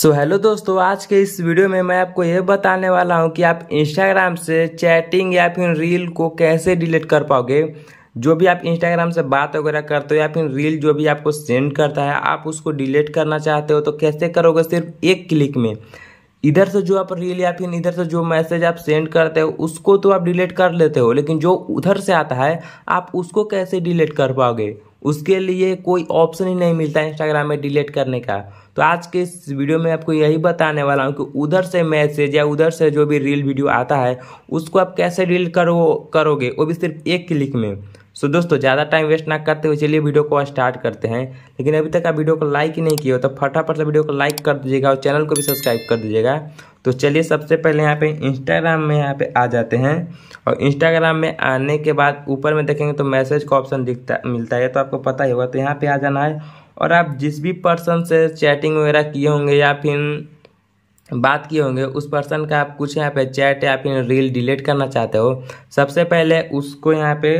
सो so, hello दोस्तों आज के इस वीडियो में मैं आपको यह बताने वाला हूँ कि आप इंस्टाग्राम से चैटिंग या फिर रील को कैसे डिलीट कर पाओगे जो भी आप इंस्टाग्राम से बात वगैरह करते हो या फिर रील जो भी आपको सेंड करता है आप उसको डिलीट करना चाहते हो तो कैसे करोगे सिर्फ एक क्लिक में इधर से जो आप रील या फिर इधर से जो मैसेज आप सेंड करते हो उसको तो आप डिलीट कर लेते हो लेकिन जो उधर से आता है आप उसको कैसे डिलीट कर पाओगे उसके लिए कोई ऑप्शन ही नहीं मिलता इंस्टाग्राम में डिलीट करने का तो आज के इस वीडियो में आपको यही बताने वाला हूँ कि उधर से मैसेज या उधर से जो भी रील वीडियो आता है उसको आप कैसे डिलीट करो करोगे वो भी सिर्फ एक क्लिक में सो so, दोस्तों ज़्यादा टाइम वेस्ट ना करते हुए चलिए वीडियो को स्टार्ट करते हैं लेकिन अभी तक आप वीडियो को लाइक ही नहीं किया हो तो फटाफट से वीडियो को लाइक कर दीजिएगा और चैनल को भी सब्सक्राइब कर दीजिएगा तो चलिए सबसे पहले यहाँ पे इंस्टाग्राम में यहाँ पे आ जाते हैं और इंस्टाग्राम में आने के बाद ऊपर में देखेंगे तो मैसेज का ऑप्शन दिखता मिलता है तो आपको पता ही होगा तो यहाँ पे आ जाना है और आप जिस भी पर्सन से चैटिंग वगैरह किए होंगे या फिर बात किए होंगे उस पर्सन का आप कुछ यहाँ पे चैट या फिर रील डिलीट करना चाहते हो सबसे पहले उसको यहाँ पे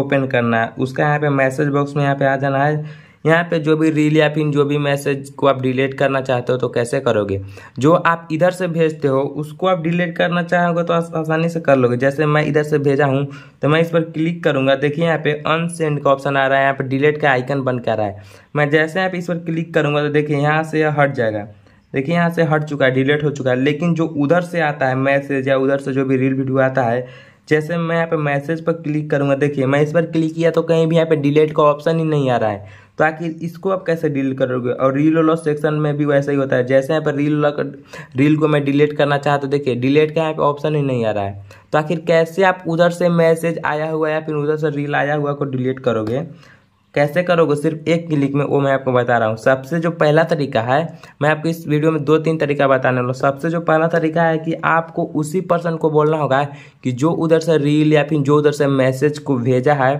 ओपन करना है उसका यहाँ पे मैसेज बॉक्स में यहाँ पे आ जाना है यहाँ पे जो भी रील या फिर जो भी मैसेज को आप डिलीट करना चाहते हो तो कैसे करोगे जो आप इधर से भेजते हो उसको आप डिलीट करना चाहोगे तो आसानी से कर लोगे जैसे मैं इधर से भेजा हूँ तो मैं इस पर क्लिक करूँगा देखिए यहाँ पे अनसेंड का ऑप्शन आ रहा है यहाँ पे डिलीट का आइकन बन कर रहा है मैं जैसे यहाँ पे इस पर क्लिक करूँगा तो देखिए यहाँ से हट जाएगा देखिए यहाँ से हट चुका है डिलीट हो चुका है लेकिन जो उधर से आता है मैसेज या उधर से जो भी रील वीडियो आता है जैसे मैं यहाँ पे मैसेज पर क्लिक करूँगा देखिए मैं इस पर क्लिक किया तो कहीं भी यहाँ पे डिलीट का ऑप्शन ही नहीं आ रहा है तो आखिर इसको आप कैसे डील करोगे और रील और सेक्शन में भी वैसा ही होता है जैसे यहाँ पर रील रील को मैं डिलीट करना चाहता तो देखिए डिलीट का यहाँ पर ऑप्शन ही नहीं आ रहा है तो आखिर कैसे आप उधर से मैसेज आया हुआ या फिर उधर से रील आया हुआ को डिलीट करोगे कैसे करोगे सिर्फ एक क्लिक में वो मैं आपको बता रहा हूँ सबसे जो पहला तरीका है मैं आपको इस वीडियो में दो तीन तरीका बताने वाला हूँ सबसे जो पहला तरीका है कि आपको उसी पर्सन को बोलना होगा कि जो उधर से रील या फिर जो उधर से मैसेज को भेजा है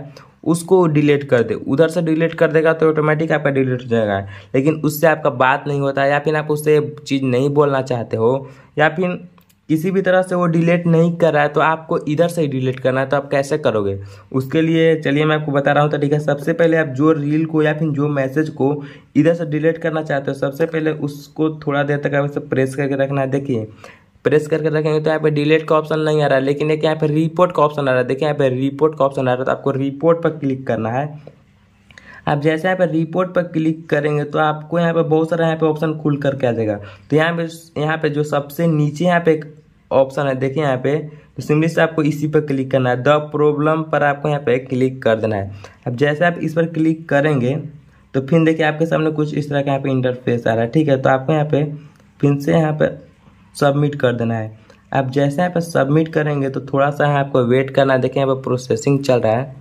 उसको डिलीट कर दे उधर से डिलीट कर देगा तो ऑटोमेटिक आपका डिलीट हो जाएगा लेकिन उससे आपका बात नहीं होता या फिर आप उससे चीज़ नहीं बोलना चाहते हो या फिर किसी भी तरह से वो डिलीट नहीं कर रहा है तो आपको इधर से ही डिलीट करना है तो आप कैसे करोगे उसके लिए चलिए मैं आपको बता रहा हूँ तरीका तो सबसे पहले आप जो रील को या फिर जो मैसेज को इधर से डिलीट करना चाहते हो सबसे पहले उसको थोड़ा देर तक आप प्रेस करके रखना है देखिए प्रेस करके रखेंगे तो यहाँ पे डिलीट का ऑप्शन नहीं आ रहा है लेकिन एक यहाँ पे रिपोर्ट का ऑप्शन आ रहा है देखिए यहाँ पे रिपोर्ट का ऑप्शन आ रहा है तो आपको रिपोर्ट पर क्लिक करना है आप जैसे यहाँ पर रिपोर्ट पर क्लिक करेंगे तो आपको यहाँ पे बहुत सारा यहाँ पे ऑप्शन खुल करके आ जाएगा तो यहाँ पे यहाँ पे जो सबसे नीचे यहाँ पे एक ऑप्शन है देखिए यहाँ पे तो सिमली से आपको इसी पर क्लिक करना है द प्रॉब्लम पर आपको यहाँ पे क्लिक कर देना है अब जैसे आप इस पर क्लिक करेंगे तो फिर देखिए आपके सामने कुछ इस तरह का यहाँ पे इंटरफेस आ रहा है ठीक है तो आपको यहाँ पे फिर से यहाँ पे सबमिट कर देना है अब जैसे यहाँ पर सबमिट करेंगे तो थोड़ा सा आपको वेट करना है देखें यहाँ पर प्रोसेसिंग चल रहा है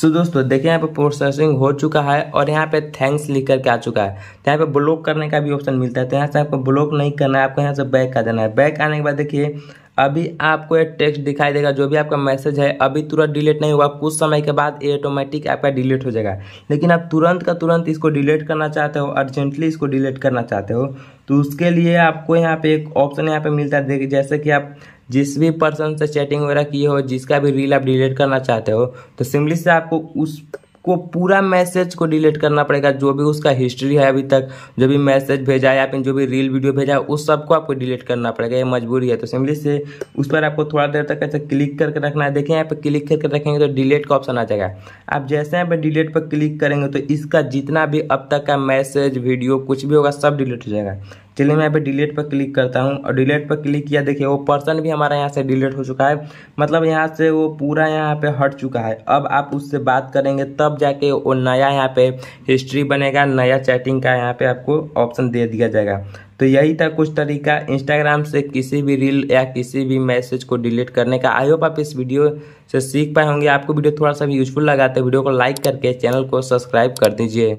सो so, दोस्तों देखिए यहाँ पे प्रोसेसिंग हो चुका है और यहाँ पे थैंक्स लिख करके आ चुका है तो यहाँ पे ब्लॉक करने का भी ऑप्शन मिलता है तो यहाँ से आपको ब्लॉक नहीं करना है आपको यहाँ से बैक आ जाना है बैक आने के बाद देखिए अभी आपको एक टेक्स्ट दिखाई देगा जो भी आपका मैसेज है अभी तुरंत डिलीट नहीं होगा कुछ समय के बाद ये ऑटोमेटिक आपका डिलीट हो जाएगा लेकिन आप तुरंत का तुरंत इसको डिलीट करना चाहते हो अर्जेंटली इसको डिलीट करना चाहते हो तो उसके लिए आपको यहाँ पे एक ऑप्शन यहाँ पे मिलता है जैसे कि आप जिस भी पर्सन से चैटिंग वगैरह किए हो जिसका भी रील आप डिलीट करना चाहते हो तो सिम्पली से आपको उस को पूरा मैसेज को डिलीट करना पड़ेगा जो भी उसका हिस्ट्री है अभी तक जो भी मैसेज भेजा है या फिर जो भी रील वीडियो भेजा है उस सबको आपको डिलीट करना पड़ेगा ये मजबूरी है तो सिंपली से उस पर आपको थोड़ा देर तक ऐसे क्लिक करके रखना है देखें यहाँ पर क्लिक करके रखेंगे तो डिलीट का ऑप्शन आ जाएगा आप जैसे यहाँ पर डिलीट पर क्लिक करेंगे तो इसका जितना भी अब तक का मैसेज वीडियो कुछ भी होगा सब डिलीट हो जाएगा चलिए मैं यहाँ पे डिलीट पर क्लिक करता हूँ और डिलीट पर क्लिक किया देखिए वो पर्सन भी हमारा यहाँ से डिलीट हो चुका है मतलब यहाँ से वो पूरा यहाँ पे हट चुका है अब आप उससे बात करेंगे तब जाके वो नया यहाँ पे हिस्ट्री बनेगा नया चैटिंग का यहाँ पे आपको ऑप्शन दे दिया जाएगा तो यही था कुछ तरीका इंस्टाग्राम से किसी भी रील या किसी भी मैसेज को डिलीट करने का आई होप आप इस वीडियो से सीख पाए होंगे आपको वीडियो थोड़ा सा भी यूजफुल लगा तो वीडियो को लाइक करके चैनल को सब्सक्राइब कर दीजिए